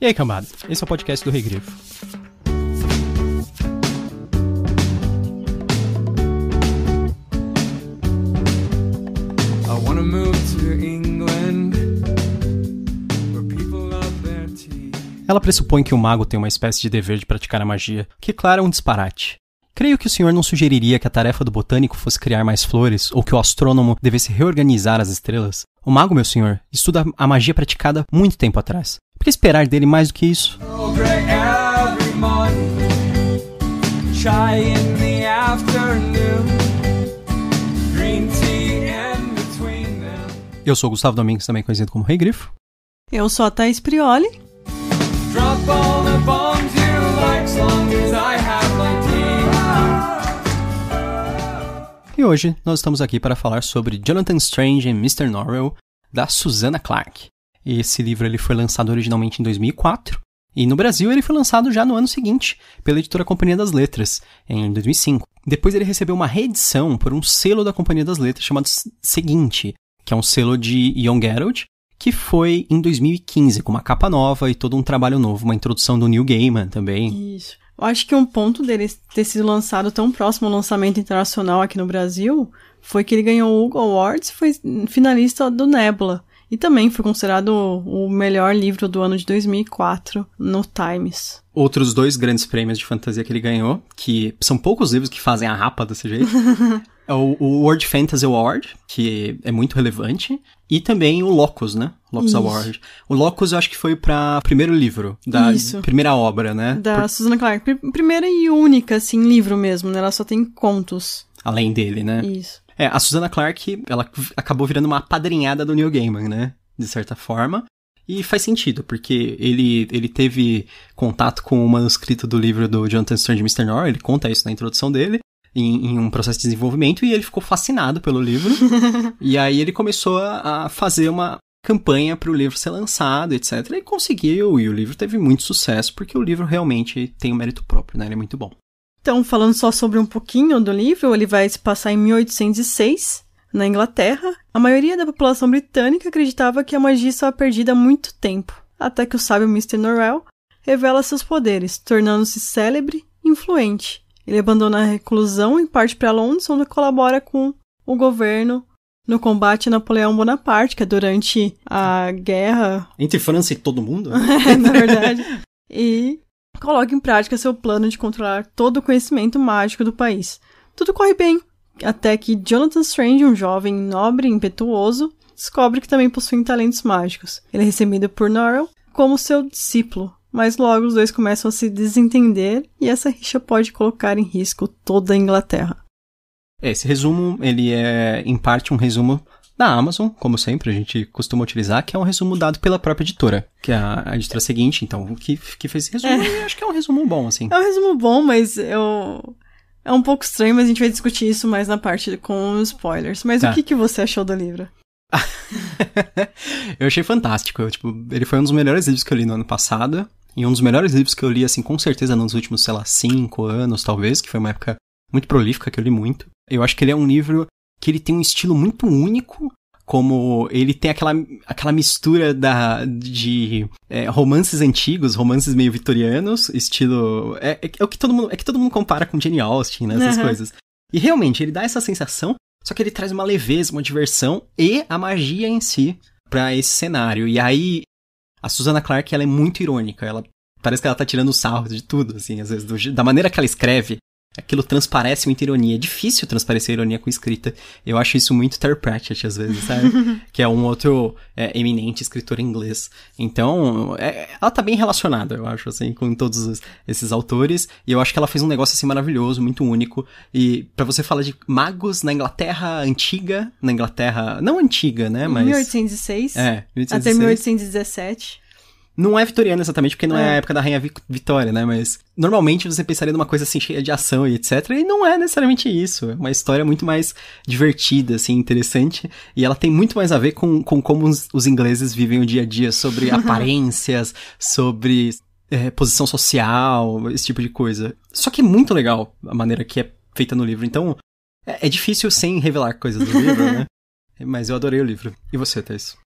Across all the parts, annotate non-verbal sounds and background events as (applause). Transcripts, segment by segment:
E aí, camada, esse é o podcast do Regrifo. Ela pressupõe que o mago tem uma espécie de dever de praticar a magia, que, claro, é um disparate. Creio que o senhor não sugeriria que a tarefa do botânico fosse criar mais flores ou que o astrônomo devesse reorganizar as estrelas, o mago, meu senhor, estuda a magia praticada muito tempo atrás. Por que esperar dele mais do que isso? Oh, Eu sou Gustavo Domingues, também conhecido como Rei Grifo. Eu sou a Thaís Prioli. E hoje nós estamos aqui para falar sobre Jonathan Strange e Mr. Norrell, da Susana Clarke. Esse livro ele foi lançado originalmente em 2004 e no Brasil ele foi lançado já no ano seguinte pela editora Companhia das Letras, em 2005. Depois ele recebeu uma reedição por um selo da Companhia das Letras chamado Seguinte, que é um selo de Ion Gerald, que foi em 2015, com uma capa nova e todo um trabalho novo, uma introdução do Neil Gaiman também. Isso. Eu acho que um ponto dele ter sido lançado tão próximo ao lançamento internacional aqui no Brasil foi que ele ganhou o Hugo Awards e foi finalista do Nebula. E também foi considerado o melhor livro do ano de 2004 no Times. Outros dois grandes prêmios de fantasia que ele ganhou, que são poucos livros que fazem a rapa desse jeito, (laughs) é o World Fantasy Award, que é muito relevante, e também o Locus, né? Locus Isso. Award. O Locus eu acho que foi para primeiro livro, da Isso. primeira obra, né? Da Por... Susan Clark. Primeira e única, assim, livro mesmo, né? Ela só tem contos. Além dele, né? Isso. É, a Susana Clark, ela acabou virando uma apadrinhada do Neil Gaiman, né? De certa forma. E faz sentido, porque ele, ele teve contato com o manuscrito do livro do Jonathan Strange Mr. Noir, ele conta isso na introdução dele, em, em, um processo de desenvolvimento e ele ficou fascinado pelo livro. (laughs) e aí ele começou a, a fazer uma campanha para o livro ser lançado, etc. E conseguiu, e o livro teve muito sucesso, porque o livro realmente tem um mérito próprio, né? Ele é muito bom. Então, falando só sobre um pouquinho do livro, ele vai se passar em 1806, na Inglaterra. A maioria da população britânica acreditava que a magia estava perdida há muito tempo, até que o sábio Mr. Norrell revela seus poderes, tornando-se célebre e influente. Ele abandona a reclusão e parte para Londres, onde colabora com o governo no combate a Napoleão Bonaparte, que é durante a guerra. Entre França e todo mundo? (laughs) é, na verdade. E coloca em prática seu plano de controlar todo o conhecimento mágico do país. Tudo corre bem, até que Jonathan Strange, um jovem nobre e impetuoso, descobre que também possui talentos mágicos. Ele é recebido por Norrell como seu discípulo, mas logo os dois começam a se desentender e essa rixa pode colocar em risco toda a Inglaterra. Esse resumo, ele é em parte um resumo da Amazon, como sempre a gente costuma utilizar, que é um resumo dado pela própria editora, que é a editora seguinte, então, que, que fez esse resumo, é. e acho que é um resumo bom, assim. É um resumo bom, mas eu... É um pouco estranho, mas a gente vai discutir isso mais na parte com spoilers. Mas tá. o que, que você achou do livro? (laughs) eu achei fantástico. Eu, tipo, ele foi um dos melhores livros que eu li no ano passado. E um dos melhores livros que eu li, assim, com certeza nos últimos, sei lá, cinco anos, talvez, que foi uma época muito prolífica que eu li muito. Eu acho que ele é um livro que ele tem um estilo muito único, como ele tem aquela, aquela mistura da, de é, romances antigos, romances meio vitorianos, estilo. É, é, é, o que todo mundo, é que todo mundo compara com Jane Austen, né, essas uhum. coisas. E realmente, ele dá essa sensação, só que ele traz uma leveza, uma diversão e a magia em si para esse cenário. E aí, a Susana Clark, ela é muito irônica. Ela parece que ela tá tirando sarro de tudo, assim, às vezes, do, da maneira que ela escreve, aquilo transparece muita ironia. É difícil transparecer ironia com escrita. Eu acho isso muito Terry Pratchett, às vezes, sabe? (laughs) que é um outro é, eminente escritor inglês. Então, é, ela tá bem relacionada, eu acho, assim, com todos os, esses autores. E eu acho que ela fez um negócio, assim, maravilhoso, muito único. E para você falar de magos na Inglaterra antiga, na Inglaterra... Não antiga, né? Mas... 1806 é, 1806. até 1817. Não é vitoriana exatamente, porque não é, é a época da Rainha Vitória, né? Mas normalmente você pensaria numa coisa assim, cheia de ação e etc. E não é necessariamente isso. É uma história muito mais divertida, assim, interessante. E ela tem muito mais a ver com, com como os, os ingleses vivem o dia a dia, sobre (laughs) aparências, sobre é, posição social, esse tipo de coisa. Só que é muito legal a maneira que é feita no livro. Então, é, é difícil sem revelar coisas do livro, (laughs) né? Mas eu adorei o livro. E você, Thais?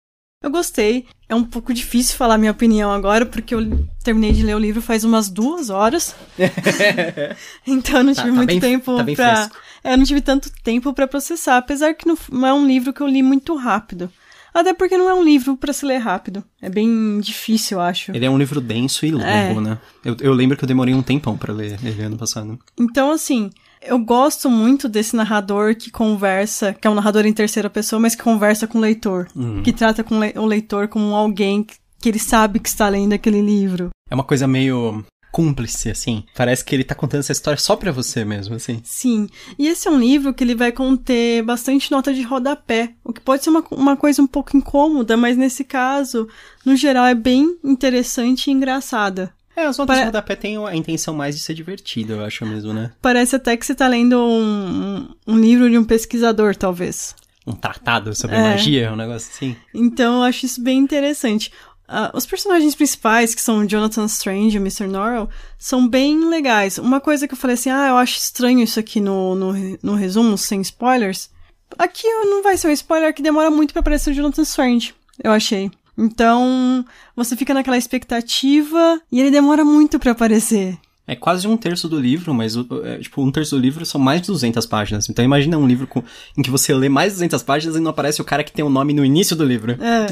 Eu gostei. É um pouco difícil falar minha opinião agora, porque eu terminei de ler o livro faz umas duas horas. (laughs) então eu não tá, tive tá, tá muito bem, tempo tá pra. eu é, não tive tanto tempo para processar, apesar que não é um livro que eu li muito rápido. Até porque não é um livro para se ler rápido. É bem difícil, eu acho. Ele é um livro denso e longo, é. né? Eu, eu, lembro que eu demorei um tempão para ler ele ano passado. Então, assim, eu gosto muito desse narrador que conversa, que é um narrador em terceira pessoa, mas que conversa com o leitor. Uhum. Que trata com o leitor como alguém que ele sabe que está lendo aquele livro. É uma coisa meio cúmplice, assim. Parece que ele tá contando essa história só pra você mesmo, assim. Sim. E esse é um livro que ele vai conter bastante nota de rodapé, o que pode ser uma, uma coisa um pouco incômoda, mas nesse caso, no geral, é bem interessante e engraçada. É, as notas Pare... de rodapé têm a intenção mais de ser divertido, eu acho mesmo, né? Parece até que você tá lendo um, um, livro de um pesquisador, talvez. Um tratado sobre é. magia, um negócio assim. Então, eu acho isso bem interessante. Uh, os personagens principais, que são Jonathan Strange e Mr. Norrell, são bem legais. Uma coisa que eu falei assim, ah, eu acho estranho isso aqui no, no, no resumo, sem spoilers. Aqui não vai ser um spoiler que demora muito para aparecer o Jonathan Strange, eu achei. Então, você fica naquela expectativa e ele demora muito para aparecer. É quase um terço do livro, mas, é, tipo, um terço do livro são mais de 200 páginas. Então, imagina um livro com, em que você lê mais de 200 páginas e não aparece o cara que tem o um nome no início do livro. É.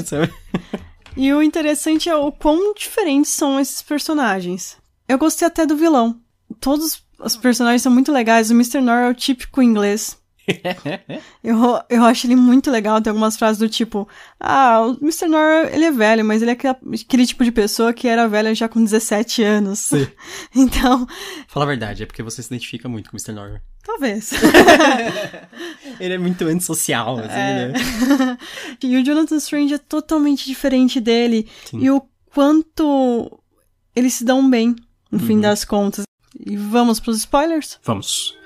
(laughs) e o interessante é o quão diferentes são esses personagens. Eu gostei até do vilão. Todos os personagens são muito legais. O Mr. Nor é o típico inglês eu, eu acho ele muito legal. Tem algumas frases do tipo: Ah, o Mr. Norrell, ele é velho, mas ele é aquele tipo de pessoa que era velha já com 17 anos. Sim. (laughs) então. Fala a verdade, é porque você se identifica muito com o Mr. Norrell. Talvez. (laughs) ele é muito antissocial, assim, é. né? (laughs) e o Jonathan Strange é totalmente diferente dele. Sim. E o quanto eles se dão bem, no uhum. fim das contas. E vamos pros spoilers? Vamos.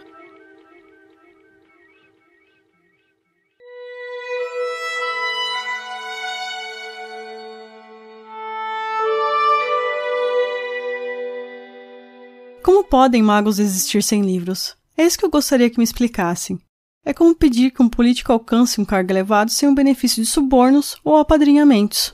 podem magos existir sem livros? É isso que eu gostaria que me explicassem. É como pedir que um político alcance um cargo elevado sem o benefício de subornos ou apadrinhamentos.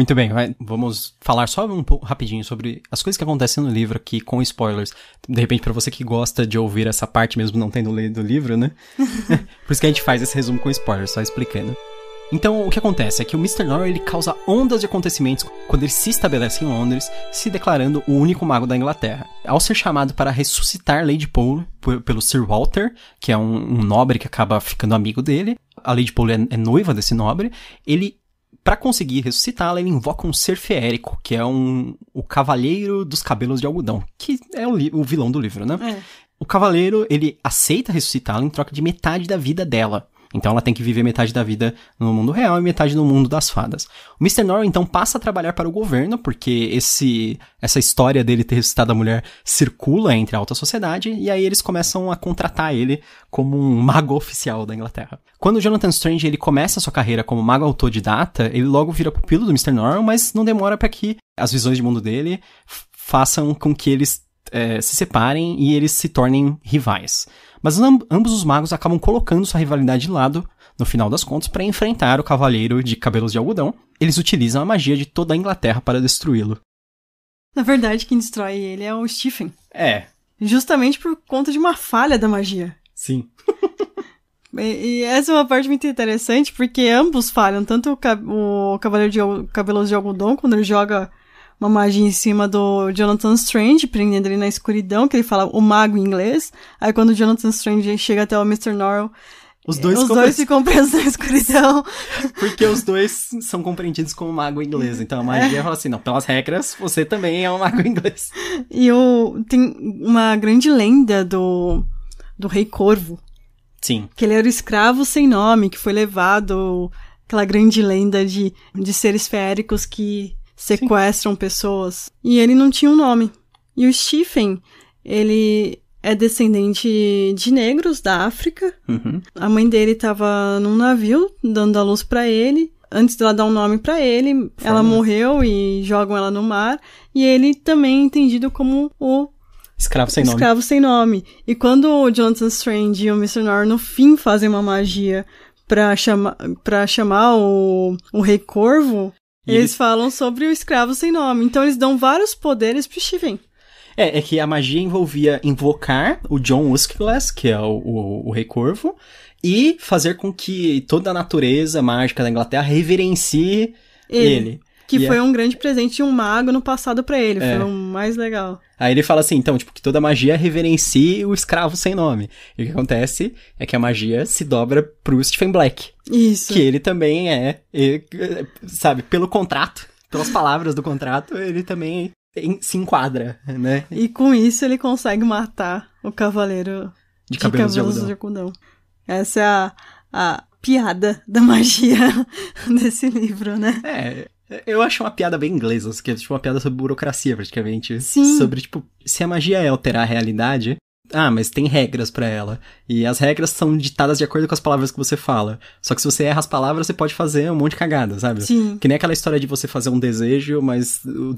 Muito bem, vamos falar só um pouco rapidinho sobre as coisas que acontecem no livro aqui com spoilers. De repente, para você que gosta de ouvir essa parte mesmo não tendo lido o livro, né? (laughs) Por isso que a gente faz esse resumo com spoilers, só explicando. Então, o que acontece é que o Mr. Norrell ele causa ondas de acontecimentos quando ele se estabelece em Londres, se declarando o único mago da Inglaterra. Ao ser chamado para ressuscitar Lady Poole pelo Sir Walter, que é um, um nobre que acaba ficando amigo dele, a Lady Poole é, é noiva desse nobre, ele para conseguir ressuscitá-la, ele invoca um ser feérico, que é um, o Cavaleiro dos Cabelos de Algodão, que é o, o vilão do livro, né? É. O cavaleiro, ele aceita ressuscitá-la em troca de metade da vida dela. Então ela tem que viver metade da vida no mundo real e metade no mundo das fadas. O Mr. Norrell então passa a trabalhar para o governo, porque esse essa história dele ter ressuscitado a mulher circula entre a alta sociedade, e aí eles começam a contratar ele como um (laughs) mago oficial da Inglaterra. Quando o Jonathan Strange ele começa a sua carreira como mago autodidata, ele logo vira pupilo do Mr. Norrell, mas não demora para que as visões de mundo dele façam com que eles é, se separem e eles se tornem rivais. Mas ambos os magos acabam colocando sua rivalidade de lado, no final das contas, para enfrentar o cavaleiro de cabelos de algodão. Eles utilizam a magia de toda a Inglaterra para destruí-lo. Na verdade, quem destrói ele é o Stephen. É. Justamente por conta de uma falha da magia. Sim. (laughs) E, essa é uma parte muito interessante, porque ambos falham, tanto o, o Cavaleiro de Cabelos de Algodão, quando ele joga uma magia em cima do Jonathan Strange, prendendo ele na escuridão, que ele fala o mago em inglês. Aí quando o Jonathan Strange chega até o Mr. Norrell, os dois, os dois se compreendem na escuridão. (laughs) Porque os dois são compreendidos como mago inglês. Então a magia é. fala assim: não, pelas regras, você também é um mago inglês. E o... tem uma grande lenda do, do Rei Corvo. Sim. Que ele era o escravo sem nome, que foi levado. Aquela grande lenda de, de seres féricos que sequestram Sim. pessoas. E ele não tinha um nome. E o Stephen, ele é descendente de negros da África. Uhum. A mãe dele estava num navio dando a luz para ele. Antes dela dar um nome para ele, Fala. ela morreu e jogam ela no mar. E ele também é entendido como o Escravo sem nome. Escravo sem nome. E quando o Jonathan Strange e o Mr. Nor no fim fazem uma magia para chama, chamar o, o Rei Corvo, eles, eles, falam sobre o escravo sem nome. Então eles dão vários poderes pro Steven. É, é que a magia envolvia invocar o John Uskless, que é o, o, o Rei Corvo, e fazer com que toda a natureza mágica da Inglaterra reverencie ele. ele. Que foi é. um grande presente de um mago no passado para ele, é. foi o mais legal. Aí ele fala assim, então, tipo, que toda magia reverencie o escravo sem nome. E o que acontece é que a magia se dobra pro Stephen Black. Isso. Que ele também é, sabe, pelo contrato, pelas palavras do contrato, ele também se enquadra, né? E com isso ele consegue matar o cavaleiro de, de cabelos, cabelos de, algodão. de algodão. Essa é a, a piada da magia (laughs) desse livro, né? É, eu acho uma piada bem inglesa, assim, que é tipo uma piada sobre burocracia, praticamente. Sim. Sobre, tipo, se a magia é alterar a realidade, ah, mas tem regras para ela. E as regras são ditadas de acordo com as palavras que você fala. Só que se você erra as palavras, você pode fazer um monte de cagada, sabe? Sim. Que nem aquela história de você fazer um desejo, mas o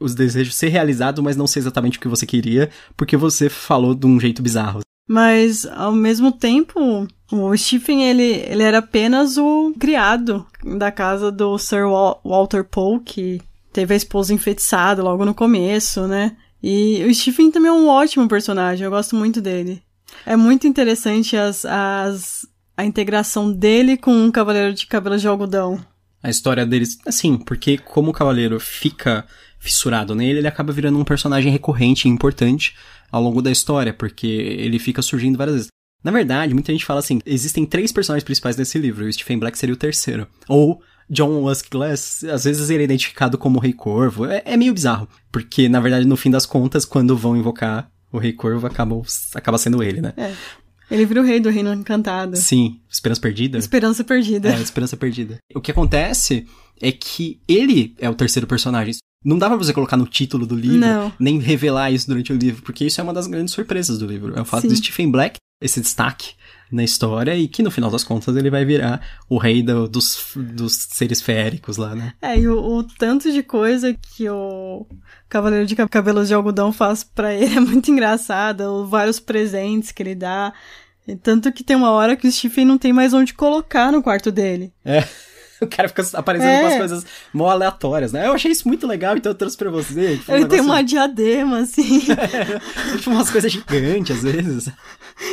os desejos ser realizados, mas não ser exatamente o que você queria, porque você falou de um jeito bizarro. Mas, ao mesmo tempo, o Stephen, ele, ele era apenas o criado da casa do Sir Walter Poe, que teve a esposa enfeitiçada logo no começo, né? E o Stephen também é um ótimo personagem, eu gosto muito dele. É muito interessante as, as, a integração dele com um cavaleiro de cabelo de algodão. A história deles, assim, porque como o cavaleiro fica fissurado nele, ele acaba virando um personagem recorrente e importante ao longo da história, porque ele fica surgindo várias vezes. Na verdade, muita gente fala assim: existem três personagens principais nesse livro, e o Stephen Black seria o terceiro. Ou John Glass às vezes ele é identificado como Rei Corvo. É, é, meio bizarro, porque na verdade, no fim das contas, quando vão invocar o Rei Corvo, acaba, acaba sendo ele, né? É. Ele vira o rei do Reino Encantado. Sim, Esperança Perdida. Esperança Perdida. É, Esperança Perdida. O que acontece é que ele é o terceiro personagem. Não dá pra você colocar no título do livro, Não. nem revelar isso durante o livro, porque isso é uma das grandes surpresas do livro. É o fato Sim. do Stephen Black, esse destaque na história, e que no final das contas ele vai virar o rei do, dos, dos seres féricos lá, né? É, e o, o, tanto de coisa que o Cavaleiro de Cabelos de Algodão faz para ele (laughs) é muito engraçada, vários presentes que ele dá. Tanto que tem uma hora que o Stephen não tem mais onde colocar no quarto dele. É. (laughs) o cara fica aparecendo é. umas coisas mó aleatórias, né? Eu achei isso muito legal, então eu trouxe pra você. Tipo, um Ele negócio... tem uma diadema, assim. é, (laughs) tipo, umas coisas gigantes, às vezes.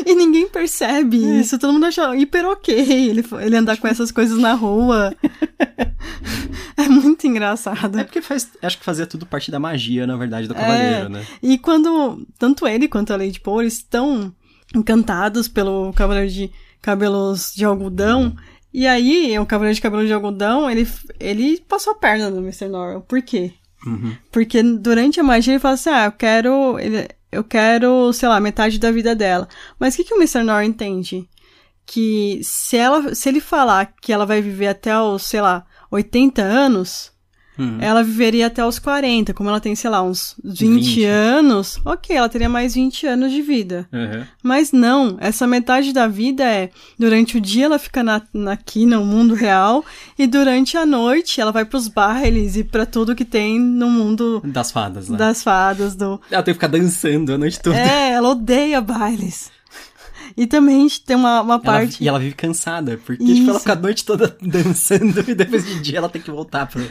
E ninguém percebe é. isso, todo mundo acha hiper ok ele, ele andar com essas coisas na rua. (laughs) é muito engraçado. É porque faz, acho que fazia tudo parte da magia, na verdade, do Cavaleiro, é. né? E quando tanto ele quanto a Lady Paul estão encantados pelo Cavaleiro de Cabelos de Algodão, uhum. E aí, o Cavaleiro de Cabelo de Algodão, ele, ele passou a perna no Mr. Norrell. Por quê? Uhum. Porque durante a magia ele fala assim, ah, eu quero... Ele, eu quero, sei lá, metade da vida dela. Mas o que, que o Mr. Norrell entende? Que se, ela, se ele falar que ela vai viver até os, sei lá, 80 anos Uhum. Ela viveria até os 40. Como ela tem, sei lá, uns 20, 20. anos, ok, ela teria mais 20 anos de vida. Uhum. Mas não, essa metade da vida é durante o dia ela fica na, na, aqui no mundo real e durante a noite ela vai pros bailes e pra tudo que tem no mundo das fadas, né? Das fadas do Ela tem que ficar dançando a noite toda. É, ela odeia bailes. E também tem uma, uma parte. Ela, e ela vive cansada, porque tipo, ela fica a noite toda (laughs) dançando e depois de dia ela tem que voltar pro,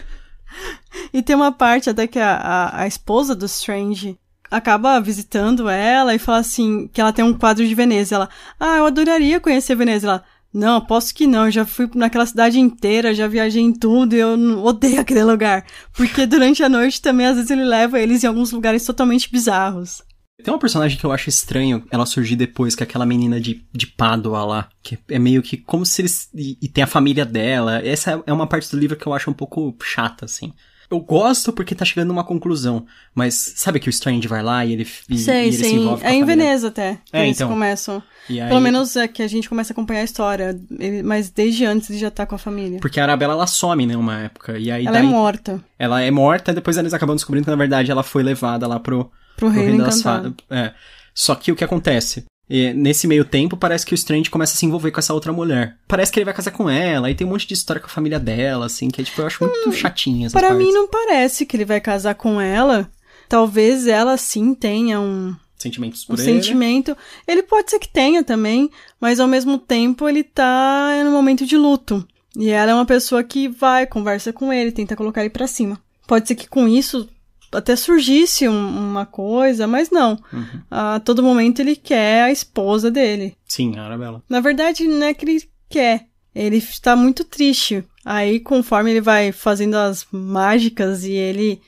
e tem uma parte até que a, a, a, esposa do Strange acaba visitando ela e fala assim, que ela tem um quadro de Veneza. Ela, ah, eu adoraria conhecer Veneza. Ela, não, aposto que não. Eu já fui naquela cidade inteira, já viajei em tudo e eu odeio aquele lugar. Porque durante a noite também, às vezes, ele leva eles em alguns lugares totalmente bizarros. Tem uma personagem que eu acho estranho ela surgir depois, que é aquela menina de, de Pádua lá. Que é meio que como se eles. E, e tem a família dela. Essa é uma parte do livro que eu acho um pouco chata, assim. Eu gosto porque tá chegando uma conclusão. Mas sabe que o Strange vai lá e ele, e, sei, e ele sim. se envolve. Com é em Veneza até. É, que é, eles então. começam. Aí... Pelo menos é que a gente começa a acompanhar a história. Ele, mas desde antes ele já tá com a família. Porque a Arabella ela some, né, uma época. E aí ela é daí, é morta. Ela é morta, depois eles acabam descobrindo que, na verdade, ela foi levada lá pro pro, Reino, reino das É. Só que o que acontece? E nesse meio tempo, parece que o Strange começa a se envolver com essa outra mulher. Parece que ele vai casar com ela, e tem um monte de história com a família dela, assim, que tipo, eu acho muito hum, chatinha Para Pra partes. mim não parece que ele vai casar com ela. Talvez ela sim tenha um... Sentimentos por um ele. sentimento. Ele pode ser que tenha também, mas ao mesmo tempo ele tá no momento de luto. E ela é uma pessoa que vai, conversa com ele, tenta colocar ele pra cima. Pode ser que com isso até surgisse um, uma coisa, mas não. Uhum. A todo momento ele quer a esposa dele. Sim, a Arabella. Na verdade, não é que ele quer. Ele está muito triste. Aí, conforme ele vai fazendo as mágicas e ele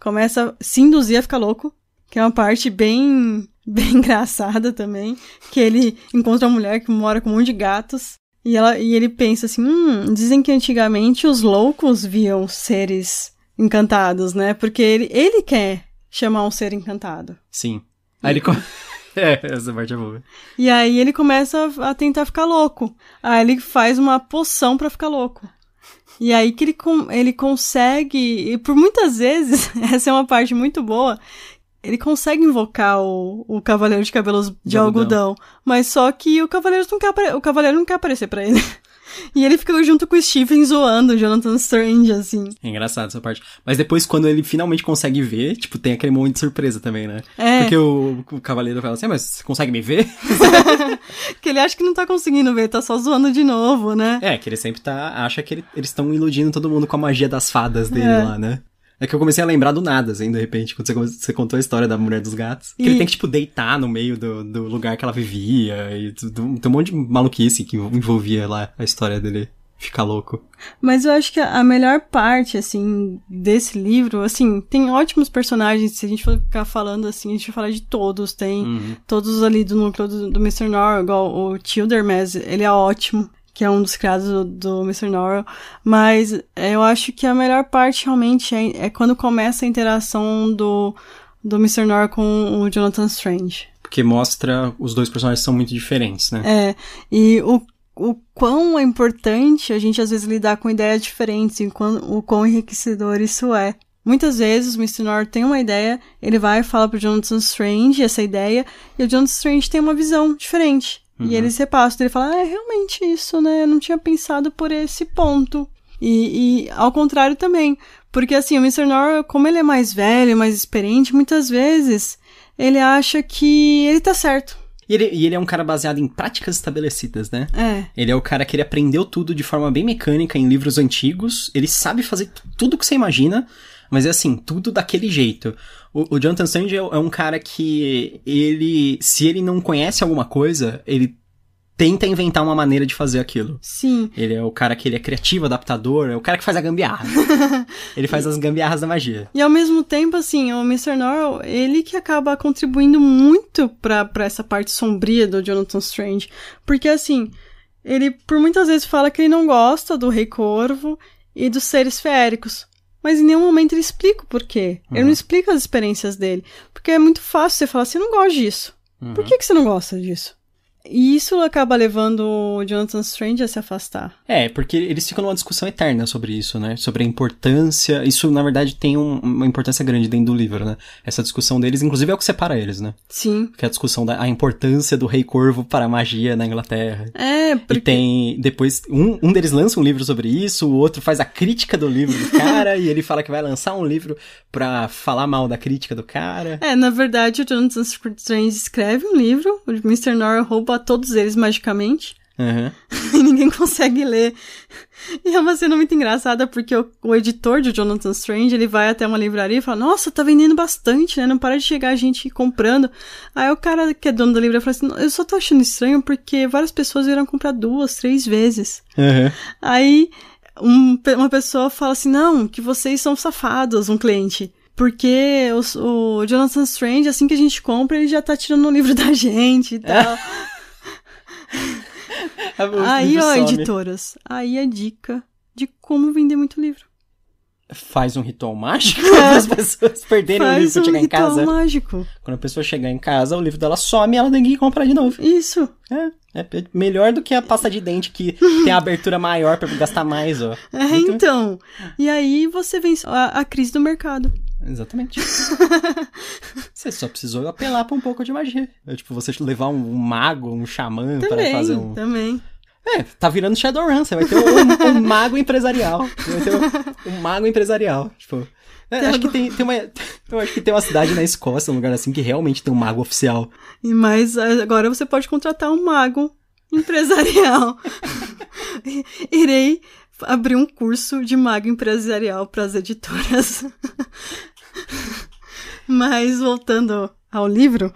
começa a se induzir a ficar louco, que é uma parte bem (laughs) bem engraçada também, que ele encontra uma mulher que mora com um monte de gatos. E, ela, e ele pensa assim: hum, dizem que antigamente os loucos viam seres encantados, né? Porque ele, ele quer chamar um ser encantado. Sim. Aí ele. (laughs) É, essa parte é boa. E aí ele começa a tentar ficar louco. Aí ele faz uma poção para ficar louco. E aí que ele, ele consegue, e por muitas vezes, (laughs) essa é uma parte muito boa, ele consegue invocar o, o Cavaleiro de Cabelos de, de algodão. algodão. mas só que o Cavaleiro não quer, o Cavaleiro não quer aparecer para ele. E ele ficou junto com o Stephen zoando o Jonathan Strange, assim. É engraçado essa parte. Mas depois, quando ele finalmente consegue ver, tipo, tem aquele momento de surpresa também, né? É. Porque o, o cavaleiro fala assim, ah, mas você consegue me ver? (laughs) que ele acha que não tá conseguindo ver, tá só zoando de novo, né? É, que ele sempre tá, acha que ele, eles estão iludindo todo mundo com a magia das fadas dele é. lá, né? É que eu comecei a lembrar do nada, assim, de repente, quando você, contou a história da Mulher dos Gatos. E... Que ele tem que, tipo, deitar no meio do, do lugar que ela vivia e tem um monte de maluquice que envolvia lá a história dele ficar louco. Mas eu acho que a melhor parte, assim, desse livro, assim, tem ótimos personagens, se a gente for ficar falando, assim, a gente vai falar de todos, tem uhum. todos ali do núcleo do, do Mr. Nor, igual o Tildermes, ele é ótimo que é um dos criados do, do Mr. Norrell, mas eu acho que a melhor parte realmente é, é quando começa a interação do, do Mr. Norrell com o Jonathan Strange. Porque mostra os dois personagens são muito diferentes, né? É, e o o quão é importante a gente às vezes lidar com ideias diferentes, e o quão enriquecedor isso é. Muitas vezes o Mr. North tem uma ideia, ele vai e fala pro Jonathan Strange essa ideia, e o Jonathan Strange tem uma visão diferente. Uhum. E eles repassam, ele fala, ah, é realmente isso, né? Eu não tinha pensado por esse ponto. E, e, ao contrário também. Porque assim, o Mr. Nor como ele é mais velho, mais experiente, muitas vezes ele acha que ele tá certo. E ele, e ele, é um cara baseado em práticas estabelecidas, né? É. Ele é o cara que ele aprendeu tudo de forma bem mecânica em livros antigos. Ele sabe fazer tudo que você imagina. Mas é assim, tudo daquele jeito. O, o Jonathan Strange é, é, um cara que ele, se ele não conhece alguma coisa, ele tenta inventar uma maneira de fazer aquilo. Sim. Ele é o cara que ele é criativo, adaptador, é o cara que faz a gambiarra. (laughs) ele faz as gambiarras da magia. E ao mesmo tempo, assim, o Mr. Norrell, ele que acaba contribuindo muito pra, essa parte sombria do Jonathan Strange. Porque, assim, ele por muitas vezes fala que ele não gosta do Rei Corvo e dos seres feéricos. Mas em nenhum momento ele explica o porquê. Uhum. Ele não uhum. explica as experiências dele. Porque é muito fácil você falar assim, eu não gosto disso. Uhum. Por que, que você não gosta disso? E isso acaba levando o Jonathan Strange a se afastar. É, porque eles ficam numa discussão eterna sobre isso, né? Sobre a importância. Isso, na verdade, tem um, uma importância grande dentro do livro, né? Essa discussão deles, inclusive, é o que separa eles, né? Sim. Que é a discussão da a importância do Rei Corvo para a magia na Inglaterra. É, porque... E tem. Depois, um, um deles lança um livro sobre isso, o outro faz a crítica do livro do cara, e ele fala que vai lançar um livro pra falar mal da crítica do cara. É, na verdade, o Jonathan Strange escreve um livro, o Mr. Norrell rouba derrubar todos eles magicamente. Uhum. (laughs) e ninguém consegue ler. E é uma cena muito engraçada, porque o, o, editor de Jonathan Strange, ele vai até uma livraria e fala, nossa, tá vendendo bastante, né? Não para de chegar a gente comprando. Aí o cara que é dono da livraria fala assim, eu só tô achando estranho porque várias pessoas vieram comprar duas, três vezes. Uhum. Aí um, uma pessoa fala assim, não, que vocês são safados, um cliente. Porque o, o Jonathan Strange, assim que a gente compra, ele já tá tirando o livro (laughs) da gente e tal. (laughs) (laughs) Aí, ó, editoras, aí a dica de como vender muito livro. Faz um ritual mágico (laughs) é. para (laughs) as pessoas perderem Faz o livro um chegar em casa. ritual mágico. Quando a pessoa chegar em casa, o livro dela some e ela tem que comprar de novo. Isso. É, é melhor do que a pasta de dente que tem a abertura maior para gastar mais, ó. É, então. E aí você vence a, a crise do mercado. Exatamente. (laughs) você só precisou apelar pra um pouco de magia. É tipo, você levar um, mago, um xamã também, para fazer um. Também. É, tá virando Shadowrun, você vai ter um, um mago empresarial. Você vai ter um, mago empresarial. Tipo. É, acho que tem, tem uma. Eu acho que tem uma cidade na Escócia, um lugar assim, que realmente tem um mago oficial. E mas agora você pode contratar um mago empresarial. (laughs) Irei abrir um curso de mago empresarial para as editoras. (laughs) Mas voltando ao livro.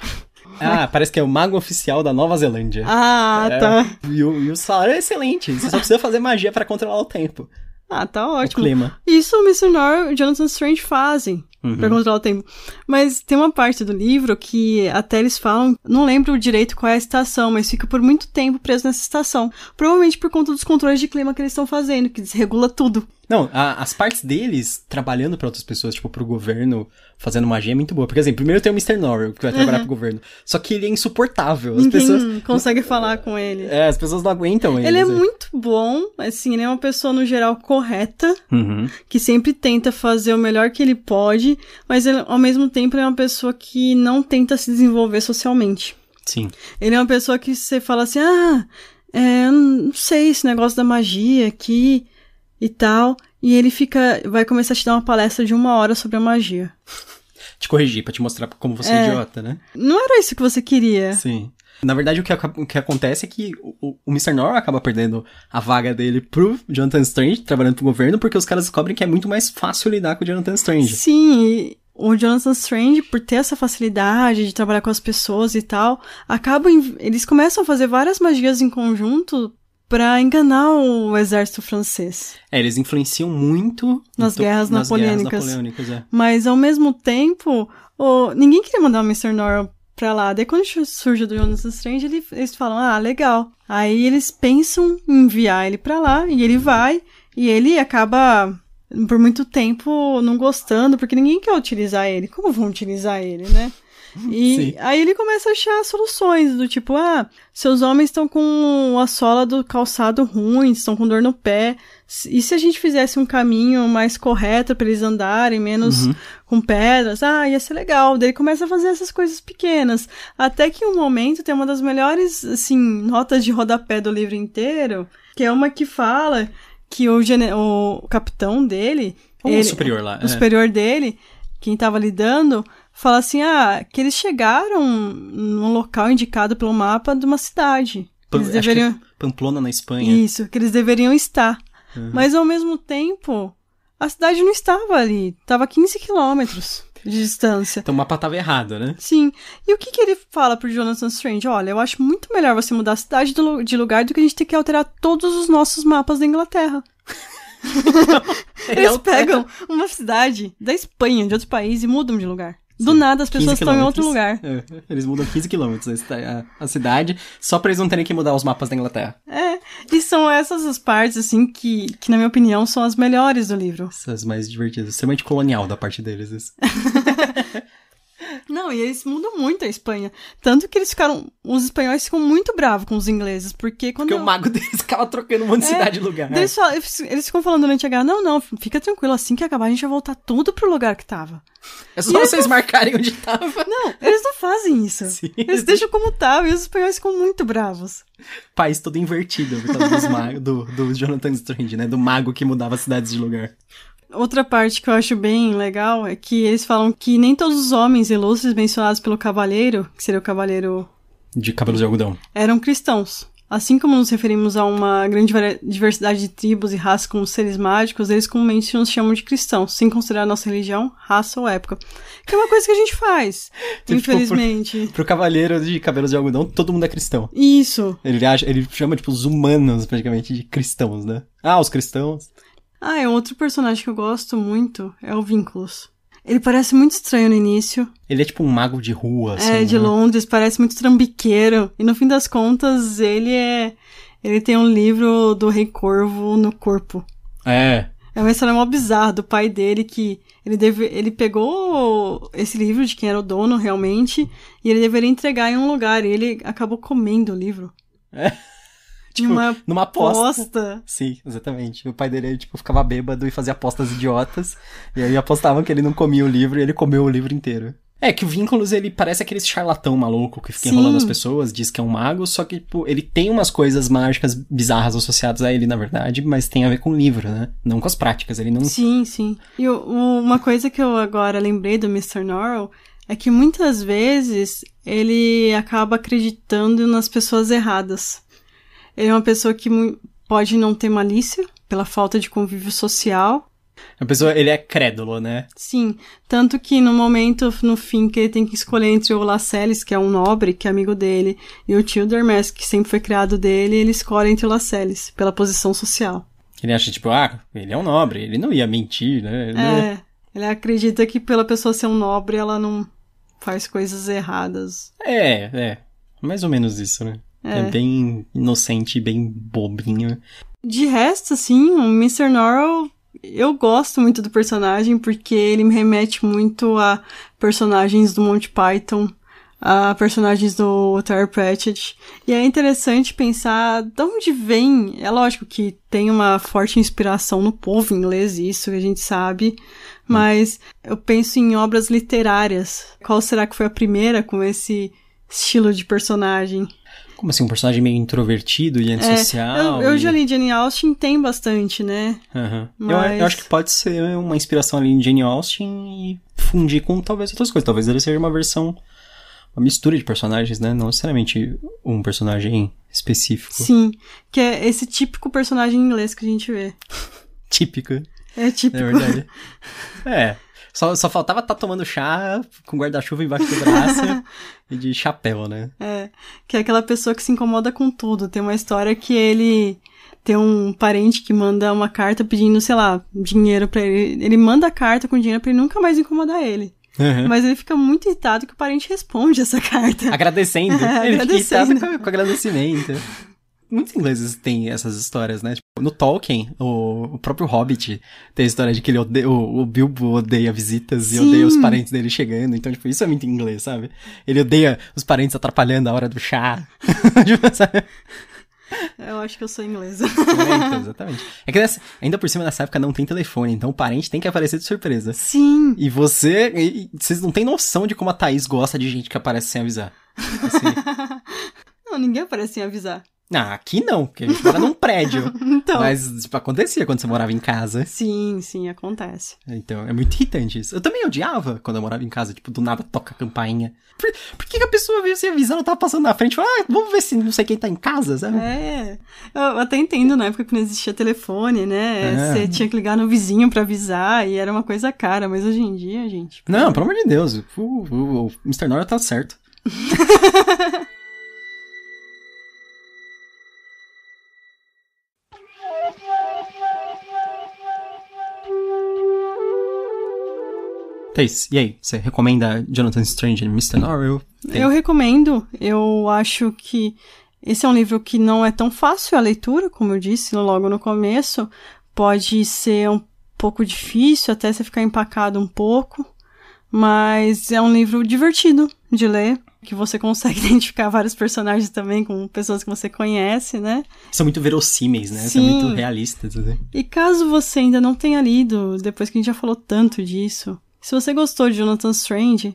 Ah, parece que é o mago oficial da Nova Zelândia. Ah, é, tá. E o, e o salário é excelente. Você só precisa fazer magia para controlar o tempo. Ah, tá ótimo. O clima. Isso o Nor e Jonathan Strange fazem uhum. para controlar o tempo. Mas tem uma parte do livro que até eles falam, não lembro direito qual é a estação, mas fica por muito tempo preso nessa estação. Provavelmente por conta dos controles de clima que eles estão fazendo, que desregula tudo. Não, a, as partes deles trabalhando para outras pessoas, tipo, pro governo, fazendo magia é muito boa. Porque, assim, primeiro tem o Mr. Norrell, que vai trabalhar uhum. pro governo. Só que ele é insuportável. As Ninguém uhum, pessoas. consegue falar com ele. É, as pessoas não aguentam ele. Ele é, é, muito bom, assim, ele é uma pessoa, no geral, correta, uhum. que sempre tenta fazer o melhor que ele pode mas ele, ao mesmo tempo ele é uma pessoa que não tenta se desenvolver socialmente. Sim. Ele é uma pessoa que você fala assim: ah, é, não sei, esse negócio da magia aqui e tal. E ele fica. Vai começar a te dar uma palestra de uma hora sobre a magia. te corrigir, para te mostrar como você é, é idiota, né? Não era isso que você queria. Sim. Na verdade, o que, o que acontece é que o, o Mr. Norrell acaba perdendo a vaga dele pro Jonathan Strange, trabalhando pro governo, porque os caras descobrem que é muito mais fácil lidar com o Jonathan Strange. Sim, o Jonathan Strange, por ter essa facilidade de trabalhar com as pessoas e tal, acabam. Eles começam a fazer várias magias em conjunto para enganar o exército francês. É, eles influenciam muito nas então, guerras nas napoleônicas. Guerras napoleônicas é. Mas ao mesmo tempo, o, ninguém queria mandar o Mr. Norrell pra lá. Daí quando surge do Jonas Strange, ele, eles falam, ah, legal. Aí eles pensam em enviar ele pra lá, e ele vai, e ele acaba por muito tempo não gostando, porque ninguém quer utilizar ele. Como vão utilizar ele, né? (laughs) E Sim. aí ele começa a achar soluções do tipo, ah, seus homens estão com a sola do calçado ruim, estão com dor no pé. E se a gente fizesse um caminho mais correto para eles andarem, menos uhum. com pedras? Ah, ia ser legal. Daí ele começa a fazer essas coisas pequenas. Até que um momento tem uma das melhores, assim, notas de rodapé do livro inteiro, que é uma que fala que o, o capitão dele. ele, o superior lá. O é. superior dele, quem estava lidando, fala assim: ah, que eles chegaram num local indicado pelo mapa de uma cidade. eles é deveriam... É Pamplona, na Espanha. Isso, que eles deveriam estar. Uhum. Mas ao mesmo tempo, a cidade não estava ali. Estava a 15 quilômetros de distância. Então o mapa estava errado, né? Sim. E o que, que ele fala pro Jonathan Strange? Olha, eu acho muito melhor você mudar a cidade do, de lugar do que a gente ter que alterar todos os nossos mapas da Inglaterra. (laughs) Eles pegam uma cidade da Espanha, de outro país, e mudam de lugar. Do nada as pessoas estão em outro lugar. É, eles mudam 15 quilômetros a, cidade, só pra eles não terem que mudar os mapas da Inglaterra. É, e são essas as partes, assim, que, que na minha opinião são as melhores do livro. As mais divertidas, extremamente colonial da parte deles. (laughs) Não, e eles mudam muito a Espanha. Tanto que eles ficaram. Os espanhóis ficam muito bravos com os ingleses, porque quando. Porque eu... o mago deles ficava trocando um monte de é, cidade e lugar. Né? Eles, eles ficam falando durante a guerra: não, não, fica tranquilo, assim que acabar a gente vai voltar tudo pro lugar que tava. É só e vocês não... marcarem onde tava. Não, eles não fazem isso. Sim, eles deixam como tava e os espanhóis ficam muito bravos. País todo invertido por causa dos magos, do, do Jonathan Strange, né? Do mago que mudava cidades de lugar. Outra parte que eu acho bem legal é que eles falam que nem todos os homens ilustres mencionados pelo cavaleiro, que seria o cavaleiro. De cabelos de algodão. Eram cristãos. Assim como nos referimos a uma grande diversidade de tribos e raças como seres mágicos, eles comumente nos chamam de cristãos, sem considerar nossa religião, raça ou época. Que é uma coisa que a gente faz, (laughs) infelizmente. Tipo, pro, pro cavaleiro de cabelos de algodão, todo mundo é cristão. Isso. Ele, acha, ele chama, tipo, os humanos, praticamente, de cristãos, né? Ah, os cristãos. Ah, é um outro personagem que eu gosto muito, é o Vínculos. Ele parece muito estranho no início. Ele é tipo um mago de rua, é, assim. É, de né? Londres, parece muito trambiqueiro. E no fim das contas, ele é. Ele tem um livro do Rei Corvo no corpo. É. É uma história mó bizarra do pai dele que ele deve, ele pegou esse livro de quem era o dono realmente e ele deveria entregar em um lugar e ele acabou comendo o livro. É tipo, numa, numa aposta. aposta. Sim, exatamente. O pai dele, tipo, ficava bêbado e fazia apostas idiotas. e aí apostavam que ele não comia o livro e ele comeu o livro inteiro. É, que o Vínculos, ele parece aquele charlatão maluco que fica Sim. enrolando as pessoas, diz que é um mago, só que, tipo, ele tem umas coisas mágicas bizarras associadas a ele, na verdade, mas tem a ver com o livro, né? Não com as práticas, ele não... Sim, sim. E uma coisa que eu agora lembrei do Mr. Norrell é que muitas vezes ele acaba acreditando nas pessoas erradas. Ele é uma pessoa que pode não ter malícia pela falta de convívio social. A pessoa, ele é crédulo, né? Sim, tanto que no momento, no fim, que ele tem que escolher entre o Lascelles, que é um nobre, que é amigo dele, e o tio que sempre foi criado dele, ele escolhe entre o Lascelles pela posição social. Ele acha, tipo, ah, ele é um nobre, ele não ia mentir, né? Ele é, ele acredita que pela pessoa ser um nobre, ela não faz coisas erradas. É, é, mais ou menos isso, né? É. é bem inocente, bem bobinho. De resto, assim, o Mr. Norrell eu gosto muito do personagem porque ele me remete muito a personagens do Monty Python, a personagens do Terry Pratchett. E é interessante pensar de onde vem. É lógico que tem uma forte inspiração no povo inglês, isso a gente sabe. Mas eu penso em obras literárias. Qual será que foi a primeira com esse estilo de personagem? como assim, um personagem meio introvertido e é, antissocial. É, eu, hoje e... a Jane Austen tem bastante, né? Uhum. Mas... Eu, eu, acho que pode ser uma inspiração ali em Jane Austen e fundir com talvez outras coisas. Talvez ele seja uma versão, uma mistura de personagens, né? Não necessariamente um personagem específico. Sim, que é esse típico personagem inglês que a gente vê. (laughs) típico. É típico. É verdade. (laughs) É. Só, só faltava estar tá tomando chá com guarda-chuva embaixo do braço (laughs) e de chapéu, né? É, que é aquela pessoa que se incomoda com tudo. Tem uma história que ele tem um parente que manda uma carta pedindo, sei lá, dinheiro para ele. Ele manda a carta com dinheiro para ele nunca mais incomodar ele. Uhum. Mas ele fica muito irritado que o parente responde essa carta. Agradecendo. (laughs) É, ele agradecendo. fica irritado com, com agradecimento muitos ingleses têm essas histórias, né? Tipo, no Tolkien, o, o, próprio Hobbit tem a história de que ele odeia, o, o Bilbo odeia visitas Sim. e odeia os parentes dele chegando. Então, tipo, isso é muito inglês, sabe? Ele odeia os parentes atrapalhando a hora do chá. (laughs) Tipo, eu acho que eu sou inglesa. É, então, exatamente. É que nessa, ainda por cima nessa época não tem telefone, então o parente tem que aparecer de surpresa. Sim. E você. E, vocês não têm noção de como a Thaís gosta de gente que aparece sem avisar. (laughs) Assim. não, ninguém aparece sem avisar. Ah, aqui não, porque a gente mora num prédio. (laughs) então... Mas, tipo, acontecia quando você morava em casa. Sim, sim, acontece. Então, é muito irritante isso. Eu também odiava quando eu morava em casa, tipo, do nada toca a campainha. Por, por que, que, a pessoa veio se avisar, ela tava passando na frente, fala, ah, vamos ver se não sei quem tá em casa, sabe? É, eu até entendo, na época que não existia telefone, né? É. Você tinha que ligar no vizinho para avisar e era uma coisa cara, mas hoje em dia, gente... Não, pelo amor de Deus, uh, uh, o, o, o Mr. Nora tá certo. (laughs) fez. E aí, você recomenda Jonathan Strange e Mr. Norrell? Eu recomendo. Eu acho que esse é um livro que não é tão fácil a leitura, como eu disse logo no começo. Pode ser um pouco difícil, até você ficar empacado um pouco. Mas é um livro divertido de ler que você consegue (laughs) identificar vários personagens também com pessoas que você conhece, né? São muito verossímeis, né? Sim. São muito realistas. Né? E caso você ainda não tenha lido, depois que a gente já falou tanto disso, se você gostou de Jonathan Strange,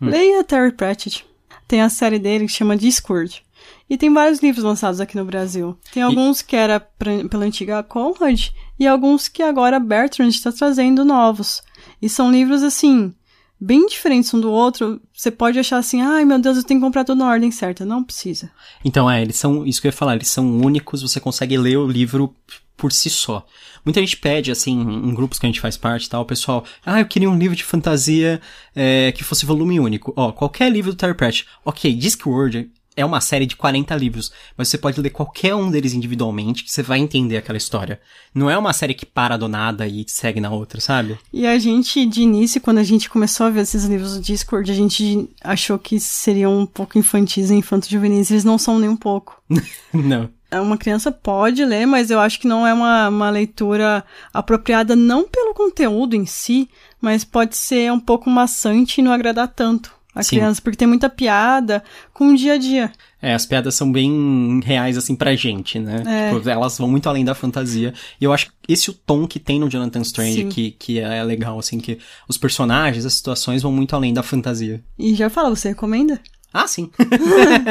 hum. leia Terry Pratchett. Tem a série dele que chama Discord. E tem vários livros lançados aqui no Brasil. Tem alguns e... que era pra, pela antiga Conrad e alguns que agora Bertrand está trazendo novos. E são livros assim, bem diferentes um do outro. Você pode achar assim, ai meu Deus, eu tenho que comprar tudo na ordem certa. Não precisa. Então, é, eles são, isso que eu ia falar, eles são únicos, você consegue ler o livro por si só. Muita gente pede, assim, em grupos que a gente faz parte e tal, o pessoal, ah, eu queria um livro de fantasia é, que fosse volume único. Ó, qualquer livro do Terry Pratchett. Ok, Discworld é uma série de 40 livros, mas você pode ler qualquer um deles individualmente que você vai entender aquela história. Não é uma série que para do nada e segue na outra, sabe? E a gente, de início, quando a gente começou a ver esses livros do Discord, a gente achou que seriam um pouco infantis e infanto-juvenis. Eles não são nem um pouco. (laughs) não. É, uma criança pode ler, mas eu acho que não é uma, uma leitura apropriada, não pelo conteúdo em si, mas pode ser um pouco maçante e não agradar tanto a Sim. criança, porque tem muita piada com o dia a dia. É, as piadas são bem reais, assim, pra gente, né? É. Tipo, elas vão muito além da fantasia. E eu acho que esse é o tom que tem no Jonathan Strange, que, que é, é legal, assim, que os personagens, as situações vão muito além da fantasia. E já fala, você recomenda? Ah, sim. (laughs)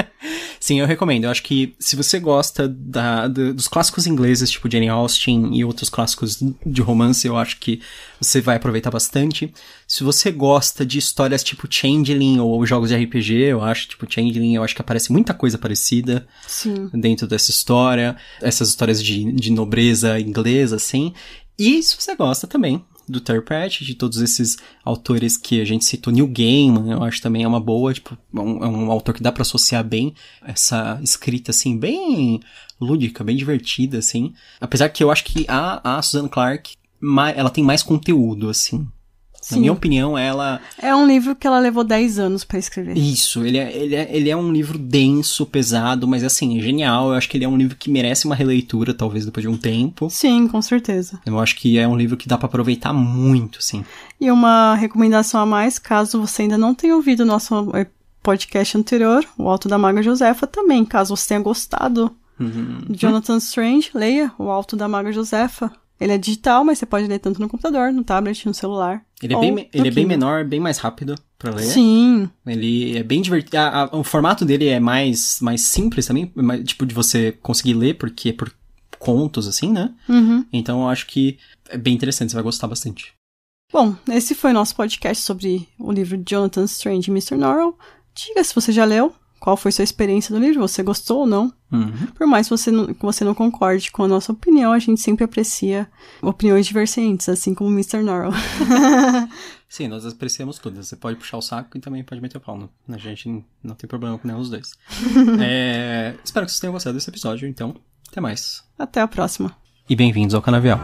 sim, eu recomendo. Eu acho que se você gosta da, dos clássicos ingleses, tipo Jane Austen e outros clássicos de romance, eu acho que você vai aproveitar bastante. Se você gosta de histórias tipo Changeling ou, ou jogos de RPG, eu acho, tipo Changeling, eu acho que aparece muita coisa parecida sim. dentro dessa história. Essas histórias de, de nobreza inglesa, assim. E se você gosta também do third de todos esses autores que a gente citou, Neil Gaiman, eu acho também é uma boa, tipo, é um, é um autor que dá para associar bem essa escrita, assim, bem lúdica, bem divertida, assim. Apesar que eu acho que a, a Susan Clark, ela tem mais conteúdo, assim. Sim. Na minha opinião, ela. É um livro que ela levou 10 anos para escrever. Isso, ele é, ele, é, ele é um livro denso, pesado, mas assim, é genial. Eu acho que ele é um livro que merece uma releitura, talvez depois de um tempo. Sim, com certeza. Eu acho que é um livro que dá para aproveitar muito, sim. E uma recomendação a mais, caso você ainda não tenha ouvido o nosso eh, podcast anterior, O Alto da Maga Josefa, também, caso você tenha gostado. Uhum. Jonathan Strange, leia O Alto da Maga Josefa. Ele é digital, mas você pode ler tanto no computador, no tablet, no celular. Ele é, bem, ele é bem menor, bem mais rápido para ler. Sim. Ele é bem divertido. A, a, o formato dele é mais, mais simples também, mais, tipo, de você conseguir ler, porque é por contos, assim, né? Uhum. Então eu acho que é bem interessante, você vai gostar bastante. Bom, esse foi o nosso podcast sobre o livro Jonathan Strange e Mr. Norrell. Diga se você já leu, qual foi sua experiência do livro, você gostou ou não. Uhum. Por mais que você, não, você não concorde com a nossa opinião, a gente sempre aprecia opiniões divergentes, assim como o Mr. Norrell. (laughs) Sim, nós apreciamos tudo. Você pode puxar o saco e também pode meter o pau. A gente não tem problema com nenhum dos dois. (laughs) é, espero que vocês tenham gostado desse episódio, então. Até mais. Até a próxima. E bem-vindos ao Canavial.